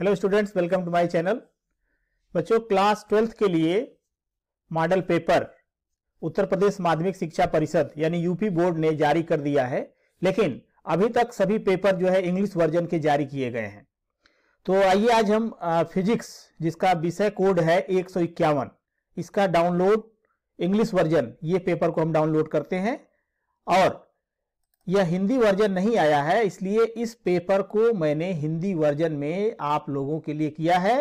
hello students welcome to my channel बच्चों class twelfth के लिए मॉडल पेपर उत्तर प्रदेश माध्यमिक शिक्षा परिषद यानी यूपी बोर्ड ने जारी कर दिया है लेकिन अभी तक सभी पेपर जो है इंग्लिश वर्जन के जारी किए गए हैं तो आइए आज हम फिजिक्स जिसका विषय कोड है एक इसका डाउनलोड इंग्लिश वर्जन ये पेपर को हम डाउनलोड करते हैं और यह हिंदी वर्जन नहीं आया है इसलिए इस पेपर को मैंने हिंदी वर्जन में आप लोगों के लिए किया है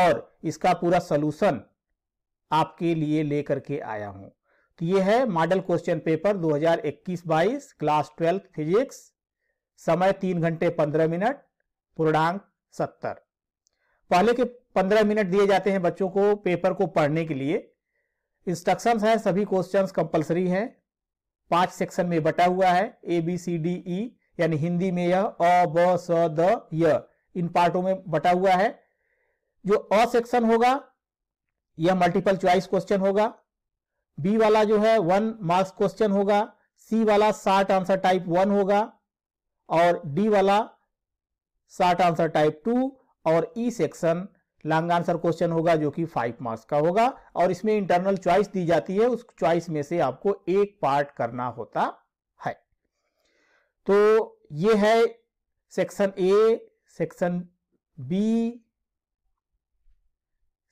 और इसका पूरा सलूशन आपके लिए लेकर के आया हूं तो ये है model question paper 2021-22 class twelfth physics समय तीन घंटे पंद्रह मिनट पूर्णांक सत्तर पहले के पंद्रह मिनट दिए जाते हैं बच्चों को पेपर को पढ़ने के लिए इंस्ट्रक्शंस हैं सभी क्वेश्चंस कंपलसरी हैं पांच सेक्शन में बटा हुआ है A B C D E यानी हिंदी में यह अ ब स द य इन पार्टों में बटा हुआ है जो अ सेक्शन होगा यह मल्टीपल चॉइस क्वेश्चन होगा बी वाला जो है वन मार्क्स क्वेश्चन होगा सी वाला साठ आंसर टाइप वन होगा और डी वाला साठ आंसर टाइप टू और E e section long answer question होगा जो कि फाइव मार्क्स का होगा और इसमें इंटरनल चॉइस दी जाती है उस चॉइस में से आपको एक पार्ट करना होता है तो ये है section A section B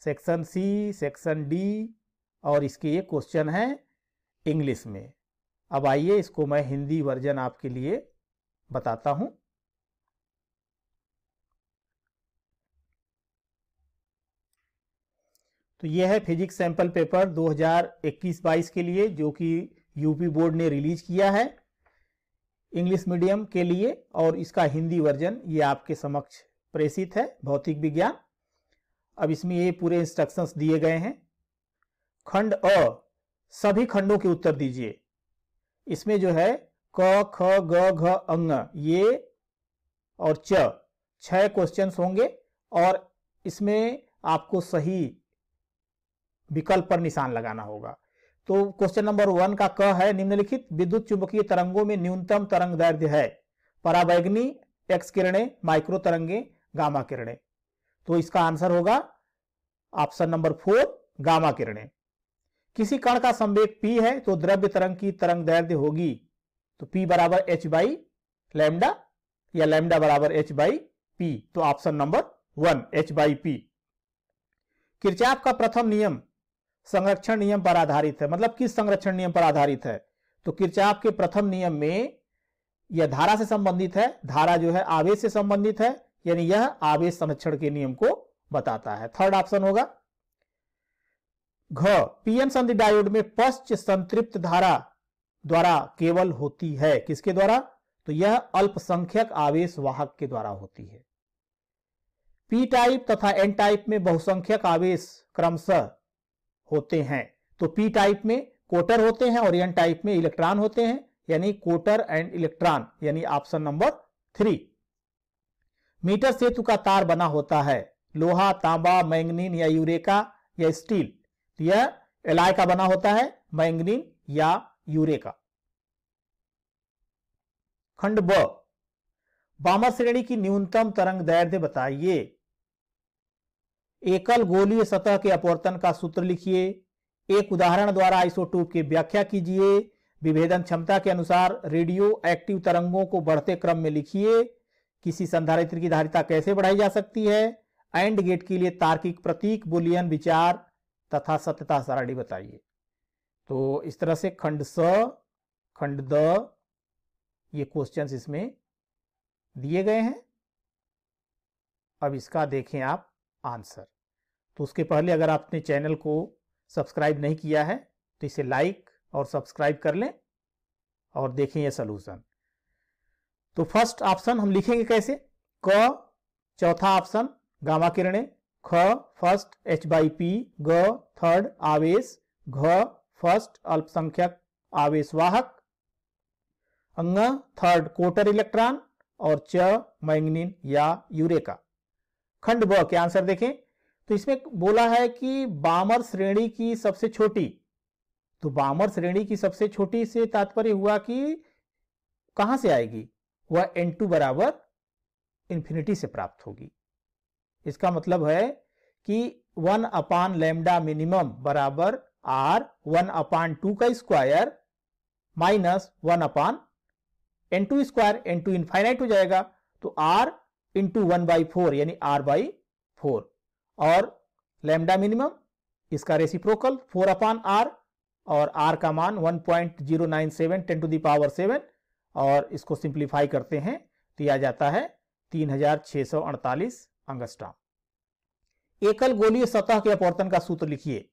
section C section D और इसके ये क्वेश्चन है इंग्लिश में अब आइए इसको मैं हिंदी वर्जन आपके लिए बताता हूं तो यह है फिजिक्स सैंपल पेपर 2021-22 के लिए जो कि यूपी बोर्ड ने रिलीज किया है इंग्लिश मीडियम के लिए और इसका हिंदी वर्जन ये आपके समक्ष प्रेषित है भौतिक विज्ञान अब इसमें ये पूरे इंस्ट्रक्शंस दिए गए हैं खंड अ सभी खंडों के उत्तर दीजिए इसमें जो है क ख ग घ अंग ये और च छह क्वेश्चंस होंगे और इसमें आपको सही विकल्प पर निशान लगाना होगा तो क्वेश्चन नंबर वन का क है निम्नलिखित विद्युत चुंबकीय तरंगों में न्यूनतम तरंग दैर्ध्य है पराबैग्नी एक्स किरणें माइक्रो तरंगे गामा किरणें तो इसका आंसर होगा ऑप्शन नंबर फोर गामा किरणें किसी कण का संवेग पी है तो द्रव्य तरंग की तरंग दैर्ध्य होगी तो पी बराबर एच बाई लैमडा या लैमडा बराबर एच बाई पी तो option number one H by P Kirchhoff का प्रथम नियम संरक्षण नियम पर आधारित है मतलब किस संरक्षण नियम पर आधारित है तो किरचाप के प्रथम नियम में यह धारा से संबंधित है धारा जो है आवेश से संबंधित है यानी यह आवेश संरक्षण के नियम को बताता है थर्ड ऑप्शन होगा घ पीएन संधि डायोड में पश्च संतृप्त धारा द्वारा केवल होती है किसके द्वारा तो यह अल्पसंख्यक आवेश वाहक के द्वारा होती है पी टाइप तथा एन टाइप में बहुसंख्यक आवेश क्रमशः होते हैं तो पी टाइप में कोटर होते हैं और एन टाइप में इलेक्ट्रॉन होते हैं यानी कोटर एंड इलेक्ट्रॉन यानी ऑप्शन नंबर थ्री मीटर सेतु का तार बना होता है लोहा तांबा मैंगनीन या यूरेका या स्टील तो यह एलाय का बना होता है मैंगनीन या यूरेका खंड ब बामर श्रेणी की न्यूनतम तरंग दैर्ध्य बताइए एकल गोलीय सतह के अपवर्तन का सूत्र लिखिए एक उदाहरण द्वारा आइसोटोप की व्याख्या कीजिए विभेदन क्षमता के अनुसार रेडियो एक्टिव तरंगों को बढ़ते क्रम में लिखिए किसी संधारित्र की धारिता कैसे बढ़ाई जा सकती है एंड गेट के लिए तार्किक प्रतीक बुलियन विचार तथा सत्यता सारणी बताइए तो इस तरह से खंड स खंड द ये क्वेश्चन इसमें दिए गए हैं अब इसका देखें आप आंसर तो उसके पहले अगर आपने चैनल को सब्सक्राइब नहीं किया है तो इसे लाइक और सब्सक्राइब कर लें और देखें यह सोल्यूशन तो फर्स्ट ऑप्शन हम लिखेंगे कैसे क चौथा ऑप्शन गामा किरणें ख फर्स्ट एच बाई पी ग थर्ड आवेश घ फर्स्ट अल्पसंख्यक आवेश वाहक अंग थर्ड कोटर इलेक्ट्रॉन और च मैंगनिन या यूरेका खंड ब के आंसर देखें तो इसमें बोला है कि बामर श्रेणी की सबसे छोटी तो बामर श्रेणी की सबसे छोटी से तात्पर्य हुआ कि कहां से आएगी वह एन टू बराबर इंफिनिटी से प्राप्त होगी इसका मतलब है कि वन अपान लेमडा मिनिमम बराबर आर वन अपान टू का square minus one upon N two square N two infinite हो जाएगा तो R into one by four यानी आर बाई फोर और लेमडा मिनिमम इसका रेसिप्रोकल फोर अपान आर और R का मान one point zero nine seven ten to the power seven और इसको सिंप्लीफाई करते हैं तो आ जाता है तीन हजार छह सौ अड़तालीस अंगस्ट्राम एकल गोलीय सतह के अपवर्तन का सूत्र लिखिए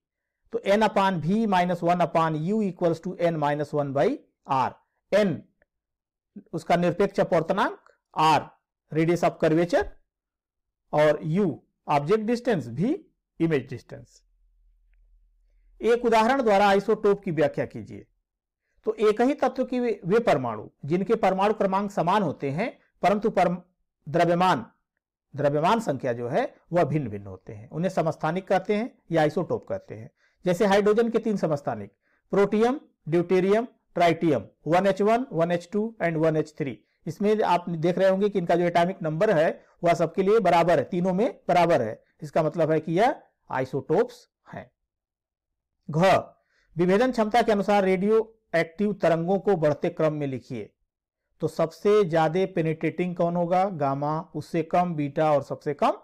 तो N upon V minus one upon U equals to N minus one by R N उसका निरपेक्ष अपवर्तनांक आर रेडियस ऑफ कर्वेचर और u object distance V image distance एक उदाहरण द्वारा आइसोटोप की व्याख्या कीजिए तो एक ही तत्व की वे परमाणु जिनके परमाणु क्रमांक समान होते हैं परंतु परम द्रव्यमान द्रव्यमान संख्या जो है वह भिन्न भिन्न होते हैं उन्हें समस्थानिक कहते हैं या आइसोटोप कहते हैं जैसे हाइड्रोजन के तीन समस्थानिक protium deuterium tritium 1H1, 1H2 and 1H3 इसमें आप देख रहे होंगे कि इनका जो एटॉमिक नंबर है वह सबके लिए बराबर है तीनों में बराबर है इसका मतलब है कि यह आइसोटोप्स है घ विभेदन क्षमता के अनुसार रेडियो एक्टिव तरंगों को बढ़ते क्रम में लिखिए तो सबसे ज्यादा पेनिट्रेटिंग कौन होगा गामा उससे कम बीटा और सबसे कम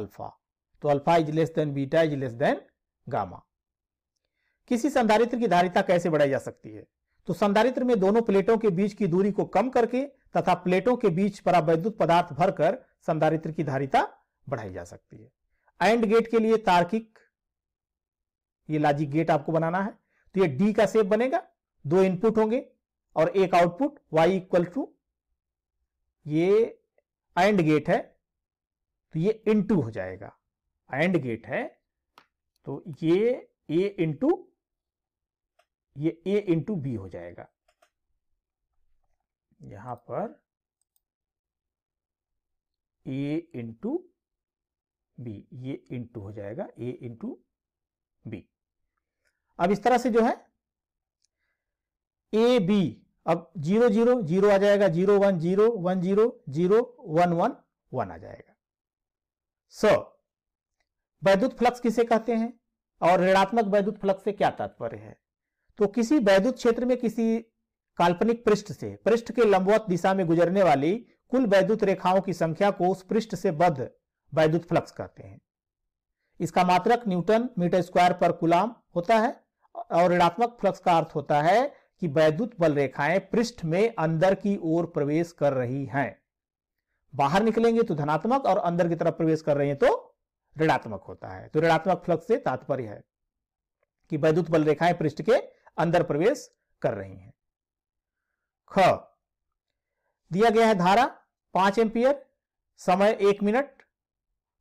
अल्फा तो alpha is less than beta is less than gamma किसी संधारित्र की धारिता कैसे बढ़ाई जा सकती है तो संधारित्र में दोनों प्लेटों के बीच की दूरी को कम करके तथा प्लेटों के बीच परावैद्युत पदार्थ भरकर संधारित्र की धारिता बढ़ाई जा सकती है एंड गेट के लिए तार्किक ये लॉजिक गेट आपको बनाना है तो ये डी का सेप बनेगा दो इनपुट होंगे और एक आउटपुट वाई इक्वल टू ये एंड गेट है तो ये इनटू हो जाएगा एंड गेट है तो ये ए इंटू ये ए इंटू बी हो जाएगा यहां पर ए इंटू बी ये इंटू हो जाएगा ए इंटू बी अब इस तरह से जो है ए बी अब जीरो जीरो जीरो आ जाएगा zero one zero one zero zero one one one आ जाएगा सो so, वैद्युत फ्लक्स किसे कहते हैं और ऋणात्मक वैद्युत फ्लक्स से क्या तात्पर्य है तो किसी वैद्युत क्षेत्र में किसी काल्पनिक पृष्ठ से पृष्ठ के लंबवत दिशा में गुजरने वाली कुल वैद्युत रेखाओं की संख्या को उस पृष्ठ से बद्ध वैद्युत फ्लक्स कहते हैं इसका मात्रक न्यूटन मीटर स्क्वायर पर कुलाम होता है और ऋणात्मक फ्लक्स का अर्थ होता है कि वैद्युत बल रेखाएं पृष्ठ में अंदर की ओर प्रवेश कर रही हैं बाहर निकलेंगे तो धनात्मक और अंदर की तरफ प्रवेश कर रही हैं तो ऋणात्मक होता है तो ऋणात्मक फ्लक्स से तात्पर्य है कि वैद्युत बल रेखाएं पृष्ठ के अंदर प्रवेश कर रही हैं ख दिया गया है धारा पांच एम्पियर समय एक मिनट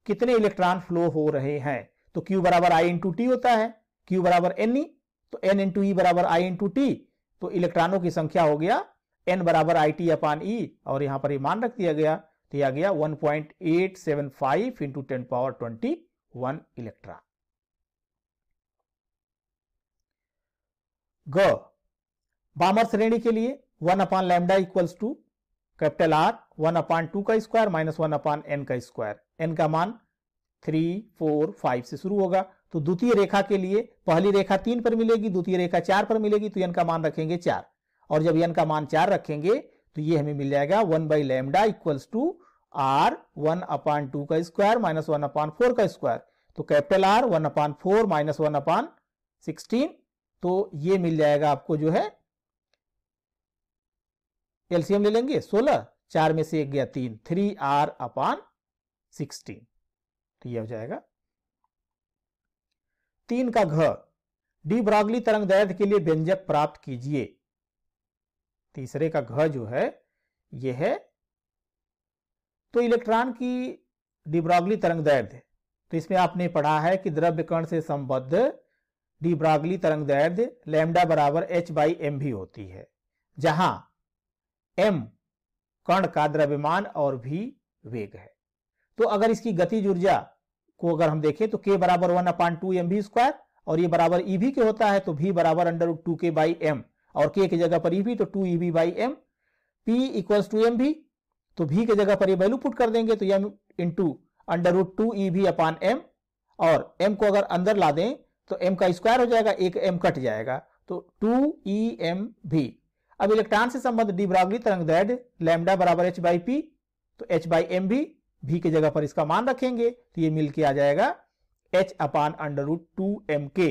कितने इलेक्ट्रॉन फ्लो हो रहे हैं तो Q बराबर आई इंटू टी होता है Q बराबर एन ई e, तो एन इंटू ई बराबर आई इंटू टी तो इलेक्ट्रॉनों की संख्या हो गया एन बराबर आई टी अपान ई और यहां पर ये मान रख दिया गया तो यह गया 1.875 point eight seven five into ten power twenty one electron ग बामर श्रेणी के लिए one upon lambda equals to capital R one upon two का square minus one upon N का स्क्वायर एन का मान थ्री फोर फाइव से शुरू होगा तो द्वितीय रेखा के लिए पहली रेखा तीन पर मिलेगी द्वितीय रेखा चार पर मिलेगी तो एन का मान रखेंगे चार और जब एन का मान चार रखेंगे तो ये हमें मिल जाएगा one by lambda equals to R one upon two का square minus one upon four का स्क्वायर तो capital R one upon four minus one upon sixteen तो ये मिल जाएगा आपको जो है एलसीएम ले लेंगे सोलह चार में से एक गया तीन थ्री आर अपॉन सिक्सटीन तो यह हो जाएगा तीन का घ डी ब्रॉगली तरंग दैर्घ्य के लिए व्यंजक प्राप्त कीजिए तीसरे का घ जो है यह है तो इलेक्ट्रॉन की डी ब्रॉगली तरंग दैर्घ्य तो इसमें आपने पढ़ा है कि द्रव्य कण से संबद्ध डी ब्रॉगली तरंग दैर्ध लैम्डा बराबर एच बाई एम भी होती है जहां एम कर्ण का द्रव्यमान और भी वेग है तो अगर इसकी गतिज ऊर्जा को अगर हम देखें तो के बराबर one upon two M V square और ये बराबर ई e भी के होता है तो भी बराबर under two K by M और के की जगह पर ई e भी तो two E V by M P equals to M V तो भी के जगह पर ये वैल्यू पुट कर देंगे तो M in two under root two E V upon M और एम को अगर अंदर ला दें तो एम का स्क्वायर हो जाएगा एक एम कट जाएगा तो टू ई एम भी अब इलेक्ट्रॉन से संबंध डिब्रॉगली तरंग दैर्घ्य लैम्डा बराबर एच बाई पी तो H by M V V के जगह पर इसका मान रखेंगे तो ये मिलके आ जाएगा H upon under root two M K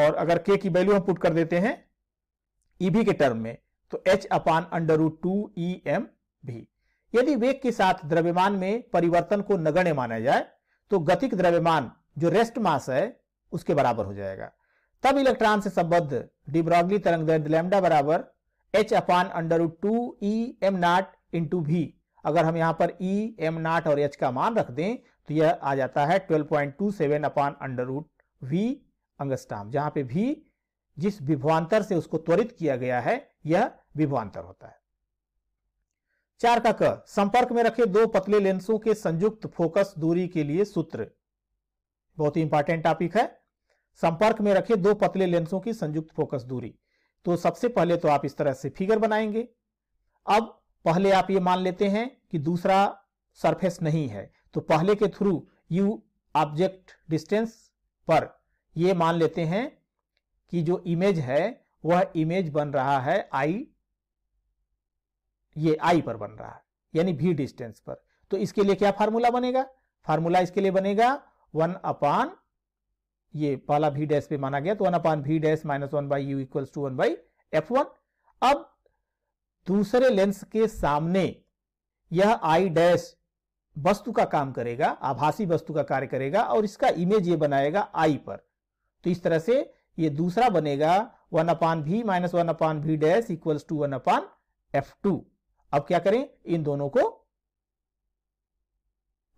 और अगर के की वैल्यू हम पुट कर देते हैं ईबी e के टर्म में तो H upon under root two E M V यदि वेग के साथ द्रव्यमान में परिवर्तन को नगण्य माना जाए तो गतिक द्रव्यमान जो रेस्ट मास है उसके बराबर हो जाएगा तब इलेक्ट्रॉन से संबद्ध डिब्रॉगली तरंग लैम्डा बराबर H upon under two E M naught two V अगर हम यहां पर ई एम नॉट और एच का मान रख दें तो यह आ जाता है seven upon under root V angstrom जहां पे भी जिस विभवांतर से उसको त्वरित किया गया है यह विभवांतर होता है चार का क संपर्क में रखे दो पतले लेंसों के संयुक्त फोकस दूरी के लिए सूत्र बहुत ही इंपॉर्टेंट टॉपिक है संपर्क में रखें दो पतले लेंसों की संयुक्त फोकस दूरी तो सबसे पहले तो आप इस तरह से फिगर बनाएंगे अब पहले आप ये मान लेते हैं कि दूसरा सरफेस नहीं है तो पहले के थ्रू यू ऑब्जेक्ट डिस्टेंस पर यह मान लेते हैं कि जो इमेज है वह इमेज बन रहा है आई ये आई पर बन रहा है यानी भी डिस्टेंस पर तो इसके लिए क्या फार्मूला बनेगा फार्मूला इसके लिए बनेगा वन अपान ये पाला भी डैश पे माना गया तो one upon V dash minus one by U equals to one by F one अब दूसरे लेंस के सामने यह आई डैश वस्तु का काम करेगा आभासी वस्तु का कार्य करेगा और इसका इमेज ये बनाएगा आई पर तो इस तरह से ये दूसरा बनेगा one upon V minus one upon V dash equals to one upon F two अब क्या करें इन दोनों को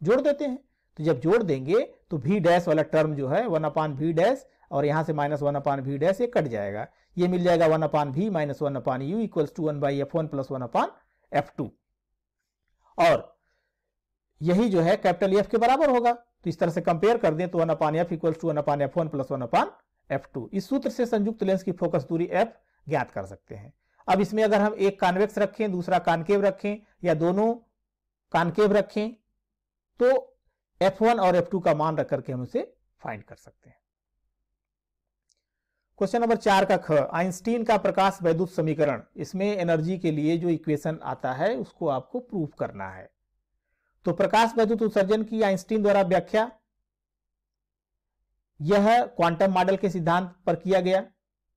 जोड़ देते हैं तो जब जोड़ देंगे तो भी डैश वाला टर्म जो है वन अपान भी डैश और यहाँ से minus one upon V dash ये कट जाएगा ये मिल जाएगा one upon V minus one upon U equals to one by F one plus one upon F two और यही जो है कैपिटल एफ के बराबर होगा तो इस तरह से कंपेयर कर दें तो one upon F equals to one upon F one plus one upon F two इस सूत्र से संयुक्त लेंस की फोकस दूरी एफ ज्ञात कर सकते हैं अब इसमें अगर हम एक कॉन्वेक्स रखें दूसरा कानकेव रखें या दोनों कानकेव रखें तो F1 और F2 का मान रख करके हम उसे फाइंड कर सकते हैं क्वेश्चन नंबर चार का ख आइंस्टीन का प्रकाश वैद्युत समीकरण इसमें एनर्जी के लिए जो इक्वेशन आता है उसको आपको प्रूव करना है तो प्रकाश वैद्युत उत्सर्जन की आइंस्टीन द्वारा व्याख्या यह क्वांटम मॉडल के सिद्धांत पर किया गया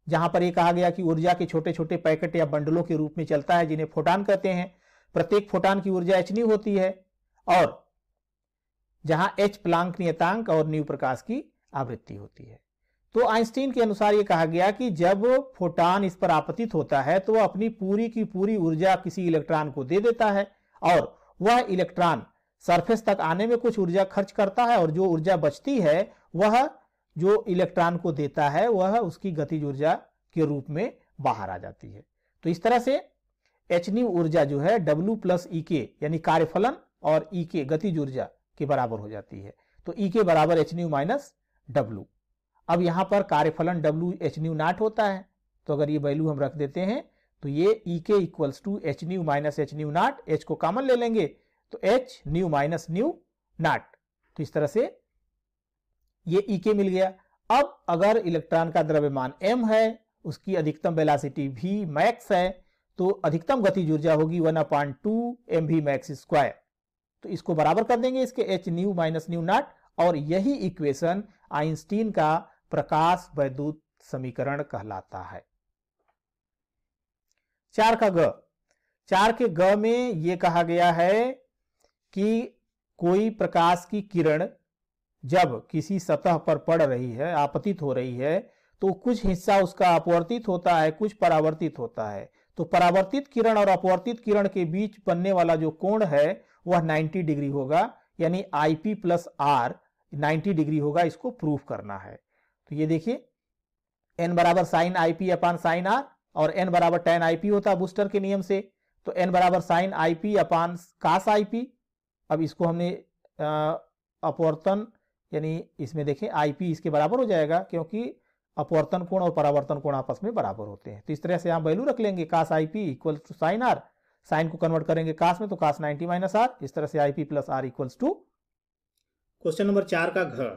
जहां पर यह कहा गया कि ऊर्जा के छोटे छोटे पैकेट या बंडलों के रूप में चलता है जिन्हें फोटान कहते हैं प्रत्येक फोटान की ऊर्जा एचनी होती है और जहां एच प्लांक नियतांक और न्यू प्रकाश की आवृत्ति होती है तो आइंस्टीन के अनुसार यह कहा गया कि जब फोटान इस पर आपतित होता है तो वह अपनी पूरी की पूरी ऊर्जा किसी इलेक्ट्रॉन को दे देता है और वह इलेक्ट्रॉन सरफेस तक आने में कुछ ऊर्जा खर्च करता है और जो ऊर्जा बचती है वह जो इलेक्ट्रॉन को देता है वह उसकी गतिज ऊर्जा के रूप में बाहर आ जाती है तो इस तरह से एच न्यू ऊर्जा जो है डब्ल्यू प्लस ई के यानी कार्यफलन और ई e के गतिज ऊर्जा के बराबर हो जाती है तो ई e के बराबर एच न्यू माइनस डब्ल्यू अब यहां पर कार्यफलन डब्ल्यू एच न्यू नाट होता है तो अगर ये वैल्यू हम रख देते हैं तो ये E e K equals to H nu minus H nu naught H को कॉमन ले लेंगे तो H nu minus nu naught तो इस तरह से ये ई e के मिल गया अब अगर इलेक्ट्रॉन का द्रव्यमान एम है उसकी अधिकतम वेलासिटी भी मैक्स है तो अधिकतम गतिज ऊर्जा होगी one upon two M V max square तो इसको बराबर कर देंगे इसके H nu minus nu naught और यही इक्वेशन आइंस्टीन का प्रकाश वैद्युत समीकरण कहलाता है चार का ग चार के ग में यह कहा गया है कि कोई प्रकाश की किरण जब किसी सतह पर पड़ रही है आपतित हो रही है तो कुछ हिस्सा उसका अपवर्तित होता है कुछ परावर्तित होता है तो परावर्तित किरण और अपवर्तित किरण के बीच बनने वाला जो कोण है वह 90 डिग्री होगा यानी I P plus R ninety degree होगा इसको प्रूफ करना है तो ये देखिए एन बराबर sine I P upon sine R और एन बराबर टेन आई पी होता बूस्टर के नियम से तो एन बराबर sine I P upon cos I P अब इसको हमने अपवर्तन यानी इसमें देखें आई पी इसके बराबर हो जाएगा क्योंकि अपवर्तन कोण और परावर्तन कोण आपस में बराबर होते हैं तो इस तरह से हम वैल्यू रख लेंगे cos I P equal to sine R sine को कन्वर्ट करेंगे कास में तो कास 90 माइनस आर इस तरह से I P plus R equals to question number चार का घ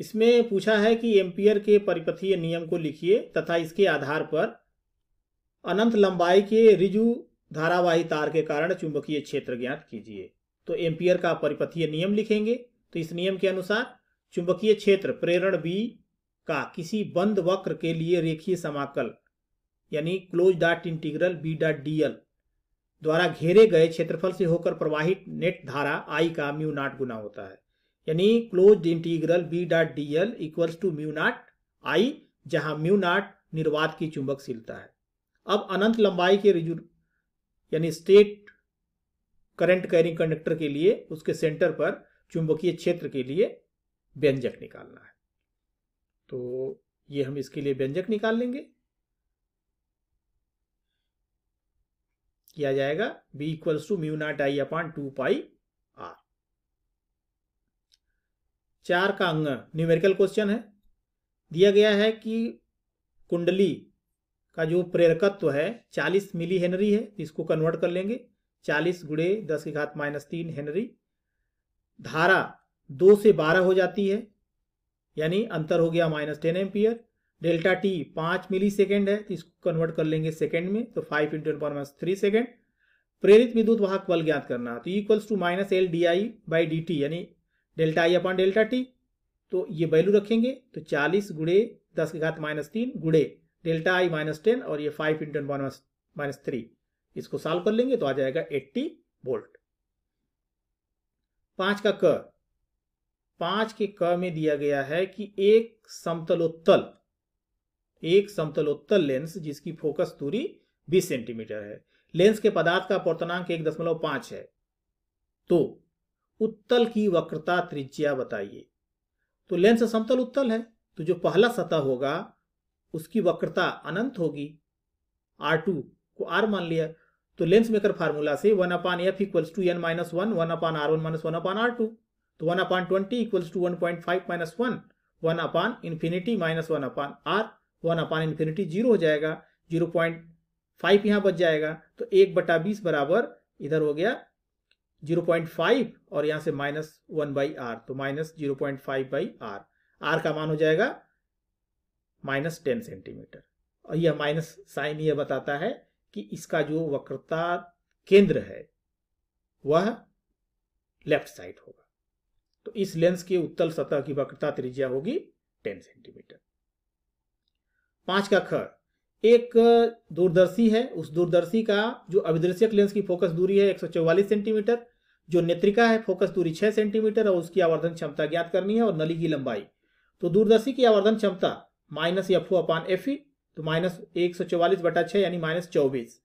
इसमें पूछा है कि एम्पियर के परिपथीय नियम को लिखिए तथा इसके आधार पर अनंत लंबाई के रिजु धारावाही तार के कारण चुंबकीय क्षेत्र ज्ञात कीजिए तो एम्पियर का परिपथीय नियम लिखेंगे तो इस नियम के अनुसार चुंबकीय क्षेत्र प्रेरण बी का किसी बंद वक्र के लिए रेखीय समाकल यानी close dot integral B dot DL द्वारा घेरे गए क्षेत्रफल से होकर प्रवाहित नेट धारा आई का म्यू नाट गुना होता है यानी close integral B dot D L equals to mu naught I जहां म्यू नाट निर्वात की चुंबकशीलता है अब अनंत लंबाई के यानी स्टेट करंट कैरिंग कंडक्टर के लिए उसके सेंटर पर चुंबकीय क्षेत्र के लिए व्यंजक निकालना है तो ये हम इसके लिए व्यंजक निकाल लेंगे किया जाएगा b equals to mu naught I upon two pi R चार का अंग न्यूमेरिकल क्वेश्चन है दिया गया है कि कुंडली का जो प्रेरकत्व है 40 मिली हेनरी है इसको कन्वर्ट कर लेंगे 40 गुड़े दस की घात माइनस तीन हेनरी धारा दो से बारह हो जाती है यानी अंतर हो गया minus ten ampere delta T पांच मिली सेकेंड है तो इसको कन्वर्ट कर लेंगे सेकेंड में तो five into power minus three second प्रेरित विद्युत वाहक बल ज्ञात करना तो equals to minus L D I by D T यानी delta I upon delta T तो ये वैल्यू रखेंगे तो चालीस गुड़े दस के घात माइनस तीन गुड़े डेल्टा आई माइनस टेन और ये five into power minus three इसको सॉल्व कर लेंगे तो आ जाएगा एट्टी वोल्ट पांच का क पांच के क में दिया गया है कि एक समतलोत्तल एक समतलोत्तल लेंस जिसकी फोकस दूरी 20 सेंटीमीटर है लेंस के पदार्थ का अपवर्तनांक एक दशमलव पांच है तो उत्तल की वक्रता त्रिज्या बताइए तो लेंस समतल उत्तल है तो जो पहला सतह होगा उसकी वक्रता अनंत होगी आर टू को आर मान लिया तो लेंस मेकर फार्मूला से one upon F equals to N minus one one upon R one minus one upon R two तो one upon twenty equals to one point five minus one one upon infinity minus one upon R one upon infinity zero हो जाएगा zero point five यहाँ बच जाएगा तो एक बटा बीस बराबर इधर हो गया जीरो पॉइंट फाइव और यहाँ से माइनस वन बाई आर तो minus zero point five by R R का मान हो जाएगा माइनस टेन सेंटीमीटर और यह माइनस साइन यह बताता है कि इसका जो वक्रता केंद्र है वह लेफ्ट साइड होगा तो इस लेंस के उत्तल सतह की वक्रता त्रिज्या होगी टेन सेंटीमीटर पांच का ख एक दूरदर्शी है उस दूरदर्शी का जो अभिदृश्यक लेंस की फोकस दूरी है एक सेंटीमीटर जो नेत्रिका है फोकस दूरी छह सेंटीमीटर और उसकी आवर्धन क्षमता ज्ञात करनी है और नली की लंबाई तो दूरदर्शी की आवर्धन क्षमता minus F upon F E तो माइनस एक सौ चौवालीस बटा छह यानी माइनस चौबीस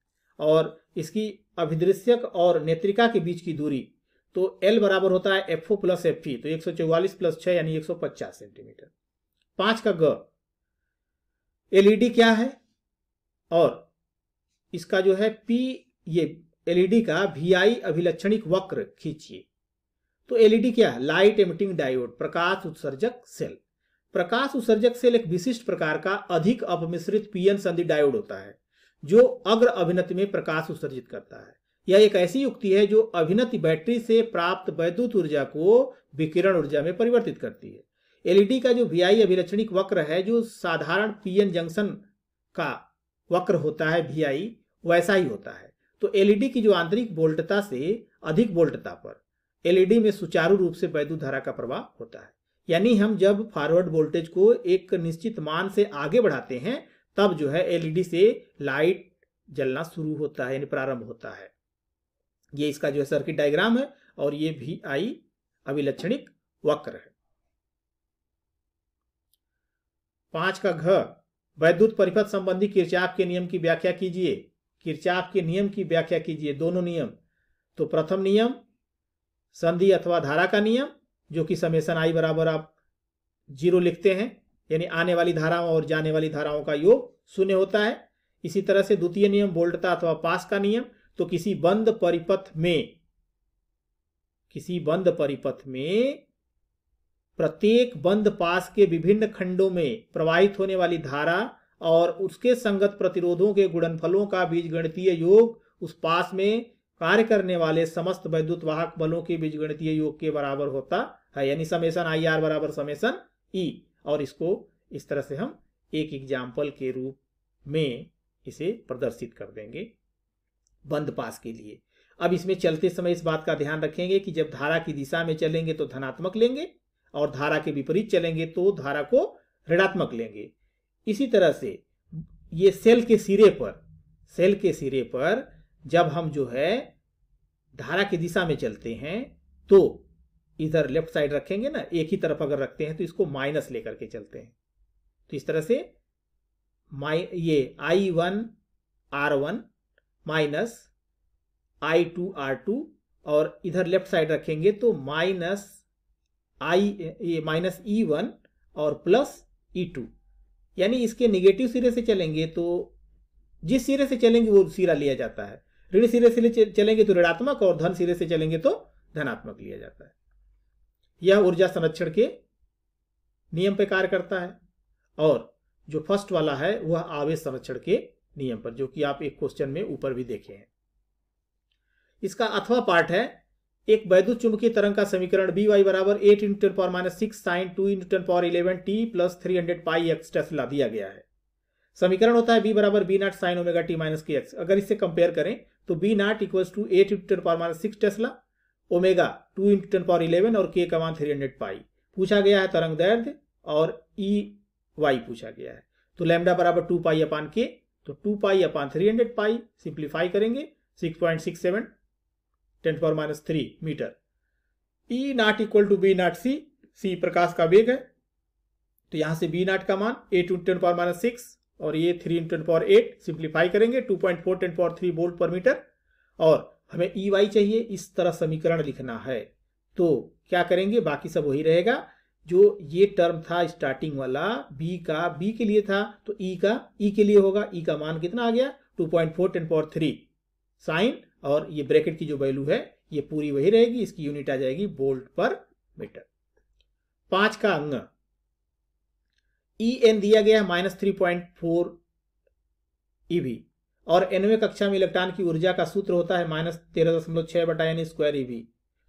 और इसकी अभिदृश्यक और नेत्रिका के बीच की दूरी तो एल बराबर होता है F O plus F E तो एक सौ चौवालीस प्लस छह यानी एक सौ पचास सेंटीमीटर पांच का ग एलईडी e क्या है और इसका जो है पी ये एलईडी e का वीआई अभिलक्षणिक वक्र खींचिए तो एलईडी e क्या है लाइट एमिटिंग डायोड प्रकाश उत्सर्जक सेल प्रकाश उत्सर्जक सेल एक विशिष्ट प्रकार का अधिक अपमिश्रित पीएन संधि डायोड होता है जो अग्र अभिनत में प्रकाश उत्सर्जित करता है यह एक ऐसी युक्ति है जो अभिनत बैटरी से प्राप्त वैद्युत ऊर्जा को विकिरण ऊर्जा में परिवर्तित करती है एलईडी का जो वीआई अभिलक्षणिक वक्र है जो साधारण पीएन जंक्शन का वक्र होता है वीआई वैसा ही होता है तो एलईडी e की जो आंतरिक वोल्टता से अधिक वोल्टता पर एलईडी e में सुचारू रूप से वैद्युत धारा का प्रवाह होता है यानी हम जब फॉरवर्ड वोल्टेज को एक निश्चित मान से आगे बढ़ाते हैं तब जो है एलईडी e से लाइट जलना शुरू होता है यानी प्रारंभ होता है ये इसका जो है सर्किट डायग्राम है और ये भी आई अभिलक्षणिक वक्र है पांच का घ वैद्युत परिपथ संबंधी किरचाप के नियम की व्याख्या कीजिए किरचाप के नियम की व्याख्या कीजिए दोनों नियम तो प्रथम नियम संधि अथवा धारा का नियम जो कि समेसन आई बराबर आप जीरो लिखते हैं यानी आने वाली धाराओं और जाने वाली धाराओं का योग शून्य होता है इसी तरह से द्वितीय नियम बोल्टता अथवा पास का नियम तो किसी बंद परिपथ में किसी बंद परिपथ में प्रत्येक बंद पास के विभिन्न खंडों में प्रवाहित होने वाली धारा और उसके संगत प्रतिरोधों के गुणनफलों का बीजगणितीय योग उस पास में कार्य करने वाले समस्त वैद्युत वाहक बलों के बीजगणितीय योग के बराबर होता है यानी समेसन आई आर बराबर समेसन ई और इसको इस तरह से हम एक एग्जाम्पल के रूप में इसे प्रदर्शित कर देंगे बंद पास के लिए अब इसमें चलते समय इस बात का ध्यान रखेंगे कि जब धारा की दिशा में चलेंगे तो धनात्मक लेंगे और धारा के विपरीत चलेंगे तो धारा को ऋणात्मक लेंगे इसी तरह से ये सेल के सिरे पर सेल के सिरे पर जब हम जो है धारा की दिशा में चलते हैं तो इधर लेफ्ट साइड रखेंगे ना एक ही तरफ अगर रखते हैं तो इसको माइनस लेकर के चलते हैं तो इस तरह से ये I one R one minus I two R two और इधर लेफ्ट साइड रखेंगे तो minus I minus E one और प्लस ई टू यानी इसके निगेटिव सिरे से चलेंगे तो जिस सिरे से चलेंगे वो सिरा लिया जाता है ऋण सिरे से चलेंगे तो ऋणात्मक और धन सिरे से चलेंगे तो धनात्मक लिया जाता है यह ऊर्जा संरक्षण के नियम पर कार्य करता है और जो फर्स्ट वाला है वह आवेश संरक्षण के नियम पर जो कि आप एक क्वेश्चन में ऊपर भी देखे हैं इसका अथवा पार्ट है एक वैद्युत चुंबकीय तरंग का समीकरण बी वाई बराबर eight into ten power minus six sine two into ten power eleven T plus three hundred pi X tesla दिया गया है समीकरण होता है बी बराबर B naught sine omega T minus K X अगर इससे कंपेयर करें तो B naught equals to eight into ten power minus six tesla omega two into ten power eleven और के का मान थ्री हंड्रेड पाई पूछा गया है तरंग दैर्ध और ई e वाई पूछा गया है तो लेमडा बराबर टू पाई अपान के तो two pi upon three hundred pi simplify करेंगे six point six seven ten power minus three metre E naught equal to B naught C C प्रकाश का वेग है तो यहां से बी नॉट का मान eight into ten power minus six और ये three into ten power eight simplify करेंगे two point four ten power three volt पर मीटर और हमें ई e वाई चाहिए इस तरह समीकरण लिखना है तो क्या करेंगे बाकी सब वही रहेगा जो ये टर्म था स्टार्टिंग वाला बी का बी के लिए था तो ई e का ई e के लिए होगा ई e का मान कितना आ गया two point four ten power three sine और ये ब्रैकेट की जो वैल्यू है ये पूरी वही रहेगी इसकी यूनिट आ जाएगी बोल्ट पर मीटर पांच का अंग ई e एन दिया गया है minus three point four eV e और एनवे कक्षा में इलेक्ट्रॉन की ऊर्जा का सूत्र होता है माइनस तेरह दशमलव छह बटा एन स्क्वायर ईवी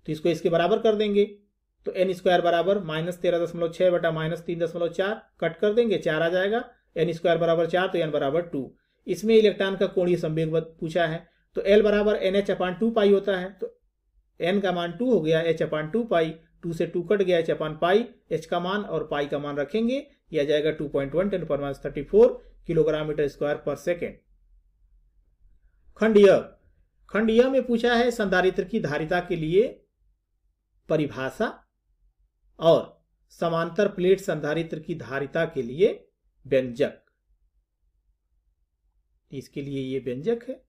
तो इसको इसके बराबर कर देंगे तो एन स्क्वायर बराबर माइनस तेरह दशमलव छह बटा माइनस तीन दशमलव चार कट कर देंगे चार आ जाएगा एन स्क्वायर बराबर चार तो एन बराबर टू इसमें इलेक्ट्रॉन का कोणीय संवेग पूछा है तो एल बराबर N H upon two pi होता है तो एन का मान टू हो गया H upon two pi two से टू कट गया एच अपान पाई एच का मान और पाई का मान रखेंगे यह जाएगा टू पॉइंट वन टेन पर minus thirty four kilogram metre square पर सेकेंड खंड य खंड य में पूछा है संधारित्र की धारिता के लिए परिभाषा और समांतर प्लेट संधारित्र की धारिता के लिए व्यंजक इसके लिए ये व्यंजक है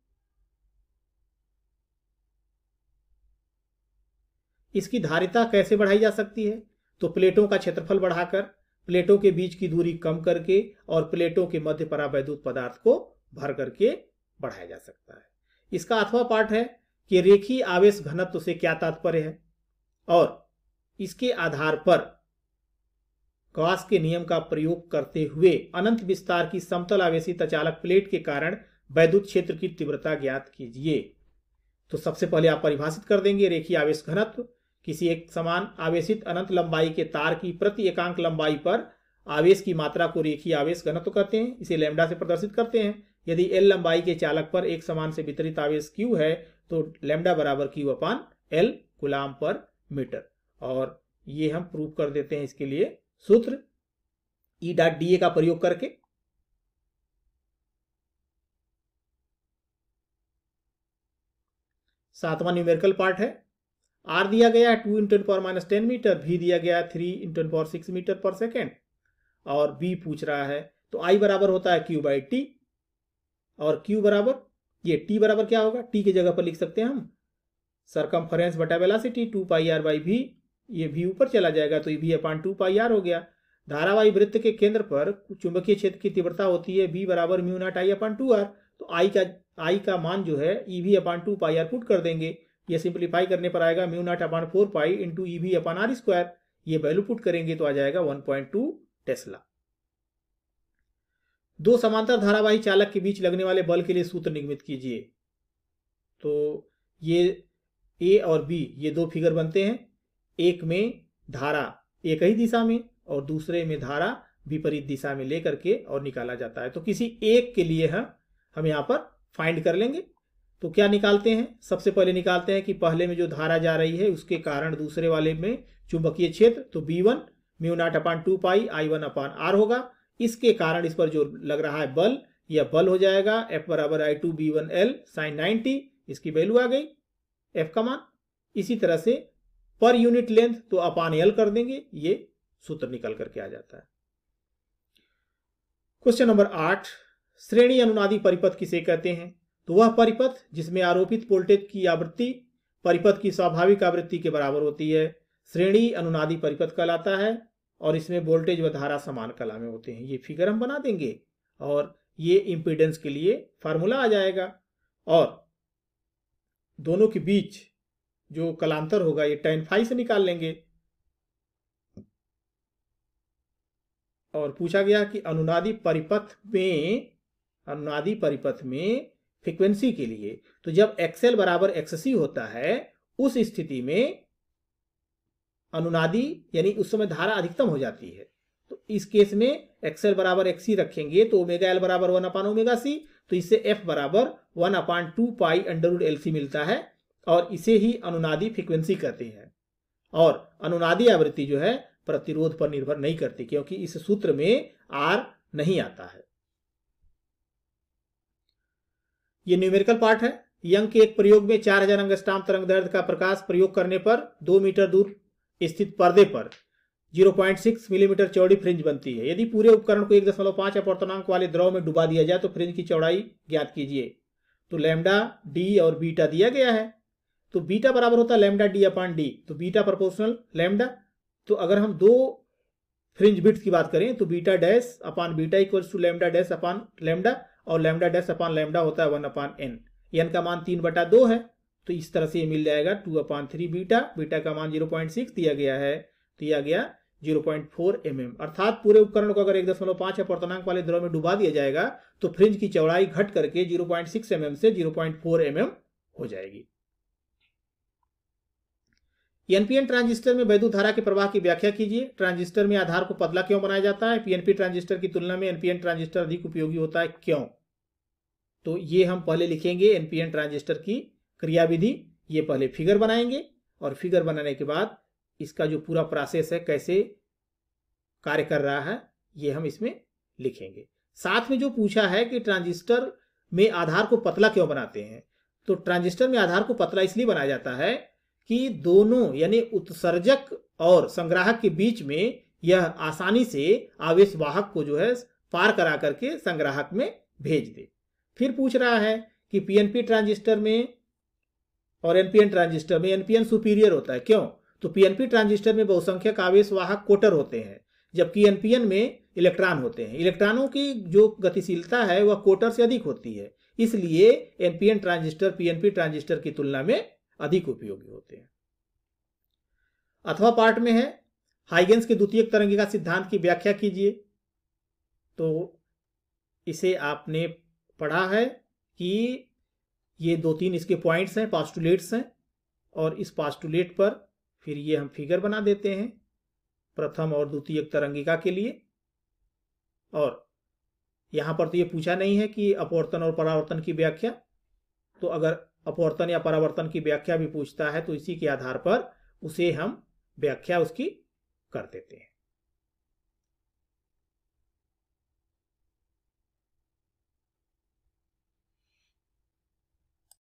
इसकी धारिता कैसे बढ़ाई जा सकती है तो प्लेटों का क्षेत्रफल बढ़ाकर प्लेटों के बीच की दूरी कम करके और प्लेटों के मध्य परावैद्युत पदार्थ को भर करके बढ़ाया जा सकता है इसका अथवा पाठ है कि रेखी आवेश घनत्व से क्या तात्पर्य है और इसके आधार पर गॉस के नियम का प्रयोग करते हुए अनंत विस्तार की समतल आवेशी तचालक प्लेट के कारण वैद्युत क्षेत्र की तीव्रता ज्ञात कीजिए तो सबसे पहले आप परिभाषित कर देंगे रेखी आवेश घनत्व किसी एक समान आवेशित अनंत लंबाई के तार की प्रति एकांक लंबाई पर आवेश की मात्रा को रेखीय आवेश घनत्व कहते हैं इसे लेमडा से प्रदर्शित करते हैं यदि एल लंबाई के चालक पर एक समान से वितरित आवेश क्यू है तो लेमडा बराबर क्यू अपान एल गुलाम पर मीटर और ये हम प्रूव कर देते हैं इसके लिए सूत्र ई डॉट डी ए का प्रयोग करके सातवां न्यूमेरिकल पार्ट है आर दिया गया है two into power minus ten metre भी दिया गया है three into power six metre पर सेकेंड और बी पूछ रहा है तो आई बराबर होता है क्यू बाई टी और क्यू बराबर ये टी बराबर क्या होगा टी की जगह पर लिख सकते हैं हम सरकम फरेंस बटा velocity two pi R by V ये भी ऊपर चला जाएगा तो ये भी अपान टू पाई आर हो गया धारावाही वृत्त के केंद्र पर चुंबकीय क्षेत्र की तीव्रता होती है बी बराबर mu naught I upon two R तो आई का आई का मान जो है E V upon two pi R put कर देंगे ये सिंप्लीफाई करने पर आएगा mu naught upon four pi into E V upon R square ये वैल्यू पुट करेंगे तो आ जाएगा 1.2 टेस्ला दो समांतर धारावाही चालक के बीच लगने वाले बल के लिए सूत्र निगमित कीजिए तो ये ए और बी ये दो फिगर बनते हैं एक में धारा एक ही दिशा में और दूसरे में धारा विपरीत दिशा में लेकर के और निकाला जाता है तो किसी एक के लिए हम यहां पर फाइंड कर लेंगे तो क्या निकालते हैं सबसे पहले निकालते हैं कि पहले में जो धारा जा रही है उसके कारण दूसरे वाले में चुंबकीय क्षेत्र तो B one mu naught upon two pi I one upon R होगा इसके कारण इस पर जो लग रहा है बल यह बल हो जाएगा एफ बराबर I two B one L sine ninety इसकी वैल्यू आ गई एफ का मान इसी तरह से पर यूनिट लेंथ तो अपान एल कर देंगे ये सूत्र निकल करके आ जाता है क्वेश्चन नंबर आठ श्रेणी अनुनादी परिपथ किसे कहते हैं तो वह परिपथ जिसमें आरोपित वोल्टेज की आवृत्ति परिपथ की स्वाभाविक आवृत्ति के बराबर होती है श्रेणी अनुनादी परिपथ कहलाता है और इसमें वोल्टेज व धारा समान कला में होते हैं ये फिगर हम बना देंगे और ये इम्पीडेंस के लिए फार्मूला आ जाएगा और दोनों के बीच जो कलांतर होगा ये टेन फाइव से निकाल लेंगे और पूछा गया कि अनुनादी परिपथ में अनुनादी परिपथ में फ्रीक्वेंसी के लिए तो जब एक्सएल बराबर एक्ससी होता है उस स्थिति में अनुनादी यानी उस समय धारा अधिकतम हो जाती है तो इस केस में एक्सएल बराबर एक्सी रखेंगे तो ओमेगा एल बराबर वन अपान ओमेगा सी तो इससे एफ बराबर one upon two pi under root L C मिलता है और इसे ही अनुनादी फ्रिक्वेंसी कहते हैं और अनुनादी आवृत्ति जो है प्रतिरोध पर निर्भर नहीं करती क्योंकि इस सूत्र में आर नहीं आता है ये न्यूमेरिकल पार्ट है यंग के एक प्रयोग में चार हजार अंग स्टाम तरंग दर्द का प्रकाश प्रयोग करने पर दो मीटर दूर स्थित पर्दे पर 0.6 मिलीमीटर चौड़ी फ्रिंज बनती है यदि पूरे उपकरण को एक दशमलव पांच अपर्तनांक वाले द्रव में डुबा दिया जाए तो फ्रिंज की चौड़ाई ज्ञात कीजिए तो लेमडा डी और बीटा दिया गया है तो बीटा बराबर होता है लेमडा डी अपॉन डी तो बीटा प्रपोर्शनल लेमडा तो अगर हम दो फ्रिंज बिट्स की बात करें तो beta dash upon beta equals to lambda dash upon lambda और लेमडा डैश अपान लेमडा होता है वन अपान एन एन का मान तीन बटा दो है तो इस तरह से ये मिल जाएगा two upon three beta beta का मान जीरो पॉइंट सिक्स दिया गया है दिया गया zero point four M M अर्थात पूरे उपकरण को अगर एक दशमलव पांच अपवर्तनांक वाले द्रव में डुबा दिया जाएगा तो फ्रिज की चौड़ाई घट करके zero point six M M से zero point four M M हो जाएगी एनपीएन ट्रांजिस्टर में वैद्युत धारा के प्रवाह की व्याख्या कीजिए ट्रांजिस्टर में आधार को पतला क्यों बनाया जाता है पीएनपी ट्रांजिस्टर की तुलना में एनपीएन ट्रांजिस्टर अधिक उपयोगी होता है क्यों तो ये हम पहले लिखेंगे एनपीएन ट्रांजिस्टर की क्रियाविधि ये पहले फिगर बनाएंगे और फिगर बनाने के बाद इसका जो पूरा प्रोसेस है कैसे कार्य कर रहा है ये हम इसमें लिखेंगे साथ में जो पूछा है कि ट्रांजिस्टर में आधार को पतला क्यों बनाते हैं तो ट्रांजिस्टर में आधार को पतला इसलिए बनाया जाता है कि दोनों यानी उत्सर्जक और संग्राहक के बीच में यह आसानी से आवेश वाहक को जो है पार करा करके संग्राहक में भेज दे फिर पूछ रहा है कि पीएनपी ट्रांजिस्टर में और एनपीएन ट्रांजिस्टर में एनपीएन सुपीरियर होता है क्यों तो पीएनपी ट्रांजिस्टर में बहुसंख्यक आवेश वाहक कोटर होते हैं जबकि एनपीएन में इलेक्ट्रॉन होते हैं इलेक्ट्रॉनों की जो गतिशीलता है वह कोटर से अधिक होती है इसलिए एनपीएन ट्रांजिस्टर पीएनपी ट्रांजिस्टर की तुलना में अधिक उपयोगी होते हैं अथवा पार्ट में है हाइगेंस के द्वितीय तरंगिका सिद्धांत की व्याख्या कीजिए तो इसे आपने पढ़ा है कि ये दो तीन इसके पॉइंट्स हैं पास्टुलेट्स हैं और इस पास्टुलेट पर फिर ये हम फिगर बना देते हैं प्रथम और द्वितीय तरंगिका के लिए और यहाँ पर तो ये पूछा नहीं है कि अपवर्तन और परावर्तन की व्याख्या तो अगर अपवर्तन या परावर्तन की व्याख्या भी पूछता है तो इसी के आधार पर उसे हम व्याख्या उसकी कर देते हैं